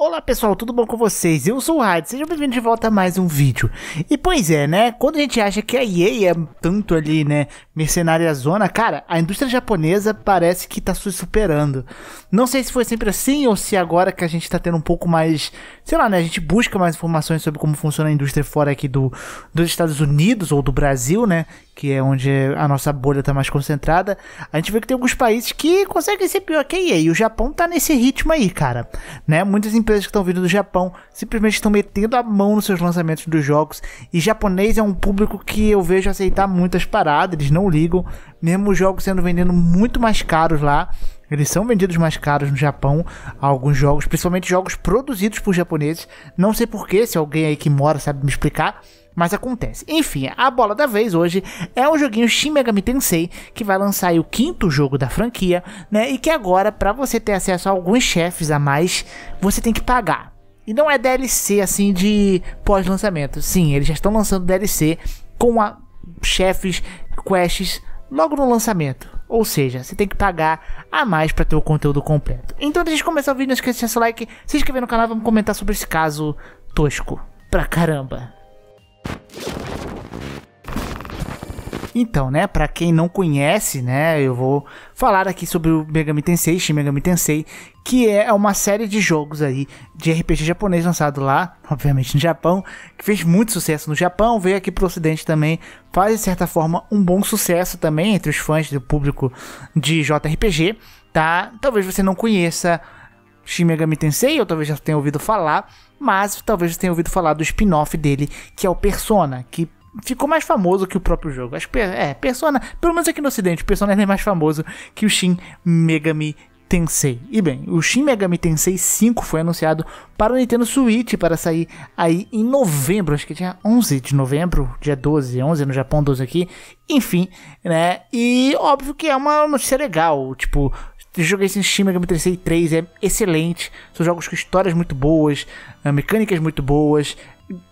Olá pessoal, tudo bom com vocês? Eu sou o Hyde, sejam bem-vindos de volta a mais um vídeo. E pois é, né? Quando a gente acha que a EA é tanto ali, né, mercenária zona, cara, a indústria japonesa parece que tá se superando. Não sei se foi sempre assim ou se agora que a gente tá tendo um pouco mais, sei lá, né, a gente busca mais informações sobre como funciona a indústria fora aqui do, dos Estados Unidos ou do Brasil, né, que é onde a nossa bolha está mais concentrada, a gente vê que tem alguns países que conseguem ser pior que a EA. E o Japão tá nesse ritmo aí, cara. Né? Muitas empresas empresas que estão vindo do Japão simplesmente estão metendo a mão nos seus lançamentos dos jogos. E japonês é um público que eu vejo aceitar muitas paradas, eles não ligam, mesmo os jogos sendo vendendo muito mais caros lá. Eles são vendidos mais caros no Japão, alguns jogos, principalmente jogos produzidos por japoneses. Não sei porquê, se alguém aí que mora sabe me explicar, mas acontece. Enfim, a bola da vez hoje é o joguinho Shin Megami Tensei, que vai lançar o quinto jogo da franquia, né? E que agora, para você ter acesso a alguns chefes a mais, você tem que pagar. E não é DLC assim de pós-lançamento. Sim, eles já estão lançando DLC com a chefes, quests logo no lançamento. Ou seja, você tem que pagar a mais para ter o conteúdo completo. Então, antes de começar o vídeo, não esqueça de deixar seu like, se inscrever no canal, vamos comentar sobre esse caso tosco pra caramba. Então, né, para quem não conhece, né, eu vou falar aqui sobre o Megami Tensei, Shin Megami Tensei, que é uma série de jogos aí de RPG japonês lançado lá, obviamente no Japão, que fez muito sucesso no Japão, veio aqui pro ocidente também, faz de certa forma um bom sucesso também entre os fãs do público de JRPG, tá? Talvez você não conheça Shin Megami Tensei, eu talvez já tenha ouvido falar, mas talvez tenha ouvido falar do spin-off dele, que é o Persona, que ficou mais famoso que o próprio jogo. Acho que é, Persona, pelo menos aqui no ocidente, Persona é mais famoso que o Shin Megami Tensei. E bem, o Shin Megami Tensei 5 foi anunciado para o Nintendo Switch para sair aí em novembro, acho que tinha 11 de novembro, dia 12, 11 no Japão, 12 aqui, enfim, né? E óbvio que é uma notícia legal, tipo, Joguei esse Shin Megami Tensei 3, é excelente. São jogos com histórias muito boas, eh, mecânicas muito boas.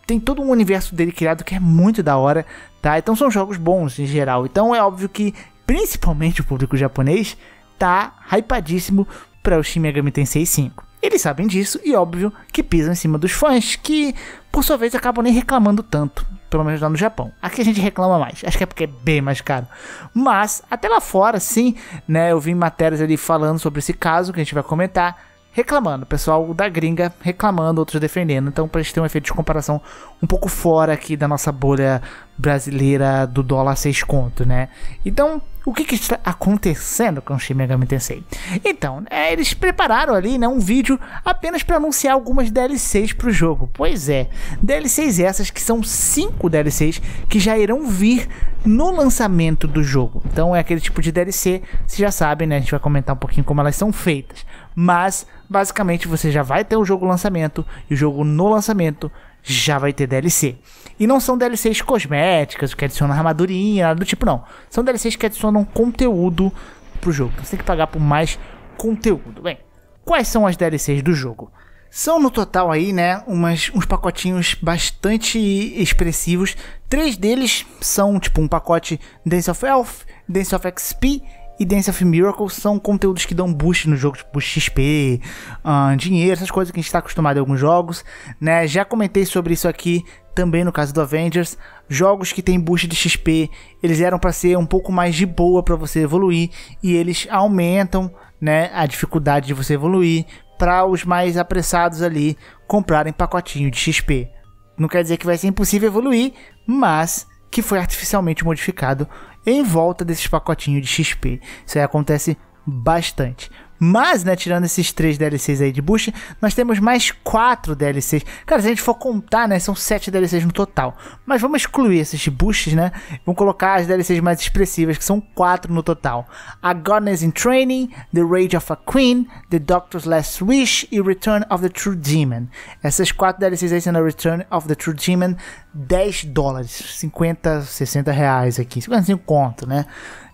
Tem todo um universo dele criado que é muito da hora, tá? Então são jogos bons em geral. Então é óbvio que, principalmente o público japonês, tá hypadíssimo para o Shin Megami Tensei 5. Eles sabem disso e óbvio que pisam em cima dos fãs, que por sua vez acabam nem reclamando tanto pelo menos lá no Japão. Aqui a gente reclama mais, acho que é porque é bem mais caro. Mas, até lá fora, sim, né? Eu vi matérias ali falando sobre esse caso que a gente vai comentar, reclamando. O pessoal da gringa reclamando, outros defendendo. Então, pra gente ter um efeito de comparação um pouco fora aqui da nossa bolha brasileira do dólar seis conto, né? Então, o que, que, está acontecendo com Shin Megami Tensei. Então, é, eles prepararam ali né, um vídeo apenas para anunciar algumas DLCs para o jogo. Pois é, DLCs essas que são 5 DLCs que já irão vir no lançamento do jogo. Então é aquele tipo de DLC, vocês já sabem, né? A gente vai comentar um pouquinho como elas são feitas. Mas, basicamente, você já vai ter o jogo lançamento e o jogo no lançamento já vai ter DLC. E não são DLCs cosméticas, que adicionam armadurinha, nada do tipo, não. São DLCs que adicionam conteúdo pro jogo. você tem que pagar por mais conteúdo. Bem, quais são as DLCs do jogo? São no total aí, né, umas, uns pacotinhos bastante expressivos. Três deles são tipo um pacote Dance of Elf, Dance of XP e Dance of Miracles são conteúdos que dão boost no jogo, tipo XP, uh, dinheiro, essas coisas que a gente está acostumado em alguns jogos, né? Já comentei sobre isso aqui também no caso do Avengers. Jogos que tem boost de XP, eles eram para ser um pouco mais de boa para você evoluir e eles aumentam, né, a dificuldade de você evoluir para os mais apressados ali comprarem pacotinho de XP. Não quer dizer que vai ser impossível evoluir, mas que foi artificialmente modificado em volta desses pacotinhos de XP. Isso aí acontece bastante. Mas, né, tirando esses três DLCs aí de boost, nós temos mais quatro DLCs. Cara, se a gente for contar, né, são sete DLCs no total. Mas vamos excluir esses boosts, né? Vamos colocar as DLCs mais expressivas, que são quatro no total. A Godness in Training, The Rage of a Queen, The Doctor's Last Wish e Return of the True Demon. Essas quatro DLCs aí sendo a Return of the True Demon, 10 dólares, 50, 60 reais aqui, 55 conto, né?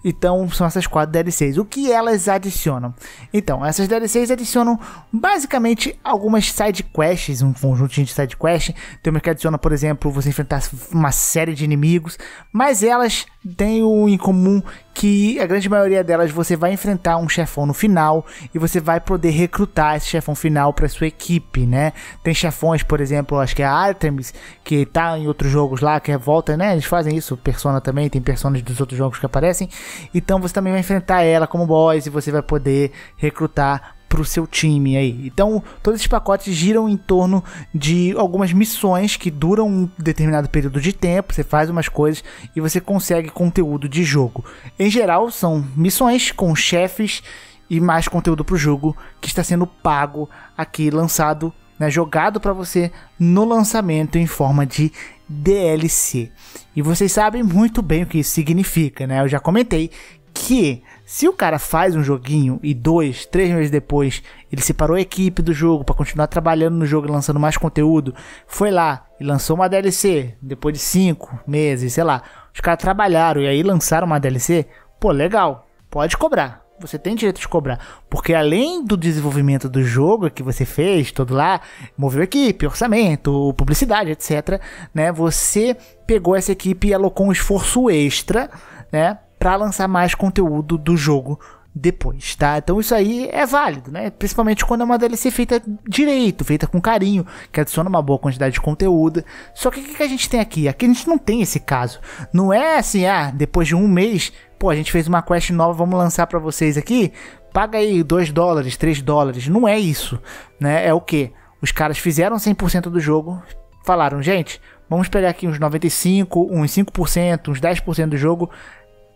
Então são essas quatro DLCs. O que elas adicionam? Então, essas DLCs adicionam basicamente algumas side quests, um conjunto de side quests. Tem uma que adiciona, por exemplo, você enfrentar uma série de inimigos, mas elas têm o em comum que a grande maioria delas você vai enfrentar um chefão no final e você vai poder recrutar esse chefão final para sua equipe, né? Tem chefões, por exemplo, acho que é a Artemis, que tá em outros jogos lá, que é volta, né? Eles fazem isso, Persona também, tem personagens dos outros jogos que aparecem. Então você também vai enfrentar ela como boss e você vai poder recrutar para o seu time aí. Então, todos esses pacotes giram em torno de algumas missões que duram um determinado período de tempo, você faz umas coisas e você consegue conteúdo de jogo. Em geral, são missões com chefes e mais conteúdo para o jogo que está sendo pago aqui, lançado, né, jogado para você no lançamento em forma de DLC. E vocês sabem muito bem o que isso significa, né? Eu já comentei que se o cara faz um joguinho e dois, três meses depois ele separou a equipe do jogo para continuar trabalhando no jogo e lançando mais conteúdo, foi lá e lançou uma DLC depois de cinco meses, sei lá, os caras trabalharam e aí lançaram uma DLC, pô, legal, pode cobrar. Você tem direito de cobrar, porque além do desenvolvimento do jogo que você fez, todo lá, moveu equipe, orçamento, publicidade, etc, né? Você pegou essa equipe e alocou um esforço extra, né, para lançar mais conteúdo do jogo depois, tá? Então isso aí é válido, né? Principalmente quando é uma DLC feita direito, feita com carinho, que adiciona uma boa quantidade de conteúdo. Só que o que, que a gente tem aqui? Aqui a gente não tem esse caso. Não é assim, ah, depois de um mês, pô, a gente fez uma quest nova, vamos lançar para vocês aqui. Paga aí 2 dólares, 3 dólares. Não é isso, né? É o que? Os caras fizeram 100% do jogo, falaram, gente, vamos pegar aqui uns 95, uns 5%, uns 10% do jogo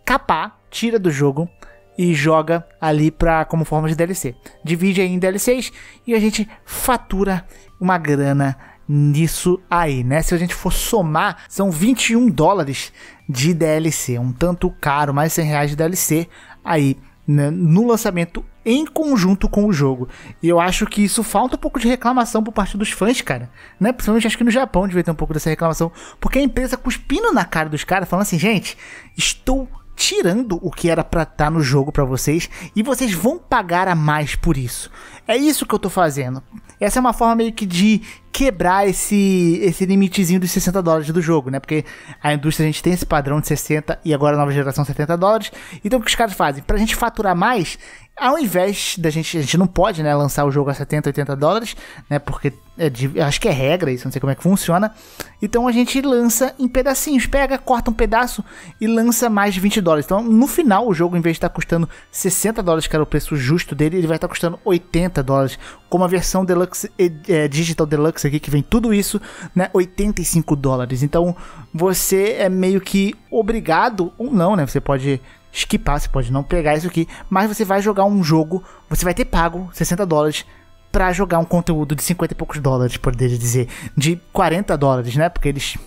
capar, tira do jogo e joga ali pra, como forma de DLC. Divide aí em DLCs e a gente fatura uma grana nisso aí, né? Se a gente for somar, são 21 dólares de DLC, um tanto caro, mais 100 reais de DLC aí né? no lançamento em conjunto com o jogo. E eu acho que isso falta um pouco de reclamação por parte dos fãs, cara. Né? Principalmente acho que no Japão devia ter um pouco dessa reclamação. Porque a empresa cuspindo na cara dos caras, falando assim, gente, estou tirando o que era para estar tá no jogo para vocês e vocês vão pagar a mais por isso. É isso que eu tô fazendo. Essa é uma forma meio que de quebrar esse, esse limitezinho dos 60 dólares do jogo, né? Porque a indústria a gente tem esse padrão de 60 e agora a nova geração 70 dólares. Então o que os caras fazem? Pra gente faturar mais, ao invés da gente. A gente não pode, né, lançar o jogo a 70, 80 dólares, né? Porque é de, acho que é regra isso, não sei como é que funciona. Então a gente lança em pedacinhos, pega, corta um pedaço e lança mais de 20 dólares. Então no final o jogo, em vez de estar tá custando 60 dólares, que era o preço justo dele, ele vai estar tá custando 80 dólares. Como a versão Deluxe, é, Digital Deluxe que vem tudo isso, né? 85 dólares. Então você é meio que obrigado, ou não, né? Você pode skipar, você pode não pegar isso aqui, mas você vai jogar um jogo, você vai ter pago 60 dólares para jogar um conteúdo de 50 e poucos dólares, poderia dizer, de 40 dólares, né? Porque eles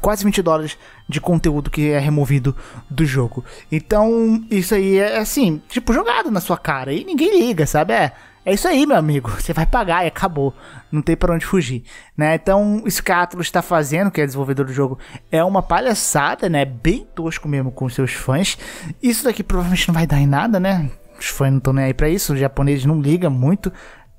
quase 20 dólares de conteúdo que é removido do jogo. Então, isso aí é, é assim, tipo, jogado na sua cara e ninguém liga, sabe? É, é isso aí, meu amigo. Você vai pagar e acabou. Não tem para onde fugir, né? Então, isso que a está fazendo, que é desenvolvedor do jogo, é uma palhaçada, né? Bem tosco mesmo com seus fãs. Isso daqui provavelmente não vai dar em nada, né? Os fãs não estão nem aí para isso. Os japoneses não ligam muito.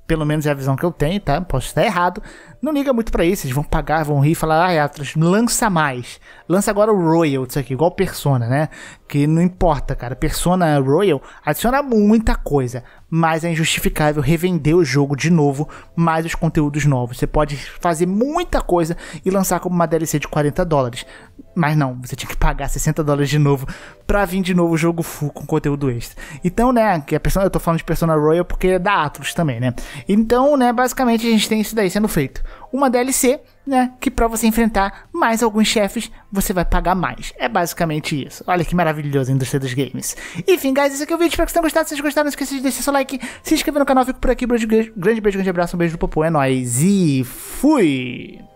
Pelo menos é a visão que eu tenho, tá? Posso estar errado, não liga muito para isso. Eles vão pagar, vão rir falar, ah, Atlas, lança mais. Lança agora o Royal, isso aqui, igual Persona, né? Que não importa, cara. Persona Royal adiciona muita coisa, mas é injustificável revender o jogo de novo, mais os conteúdos novos. Você pode fazer muita coisa e lançar como uma DLC de 40 dólares. Mas não, você tinha que pagar 60 dólares de novo pra vir de novo o jogo full com conteúdo extra. Então, né, que a persona, eu tô falando de Persona Royal porque é da Atlas também, né? Então, né, basicamente a gente tem isso daí sendo feito uma DLC, né? Que para você enfrentar mais alguns chefes, você vai pagar mais. É basicamente isso. Olha que maravilhoso a indústria dos games. Enfim, guys, esse aqui é o vídeo. Espero que vocês tenham gostado. Se vocês gostaram, não esqueça de deixar seu like, se inscrever no canal. Fico por aqui. Grande beijo, grande abraço, um beijo do Popô. É nóis e fui!